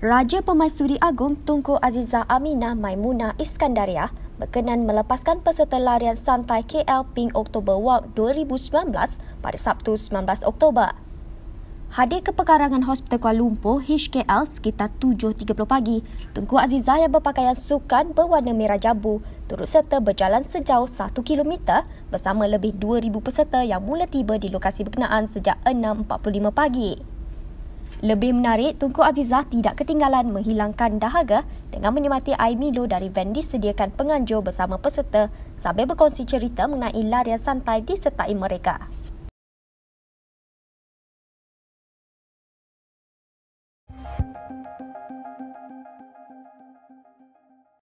Raja Pemaisuri Agong Tunku Azizah Amina Maimuna Iskandaria berkenan melepaskan peserta larian santai KL Pink Oktober Walk 2019 pada Sabtu 19 Oktober. Hadir ke pekarangan Hospital Kuala Lumpur HKL sekitar 7.30 pagi, Tunku Azizah yang berpakaian sukan berwarna merah jambu turut serta berjalan sejauh 1 km bersama lebih 2,000 peserta yang mula tiba di lokasi berkenaan sejak 6.45 pagi. Lebih menarik, Tunku Azizah tidak ketinggalan menghilangkan dahaga dengan menikmati air Milo dari vendis sediakan penganjur bersama peserta sambil berkongsi cerita mengenai larian santai disertai mereka.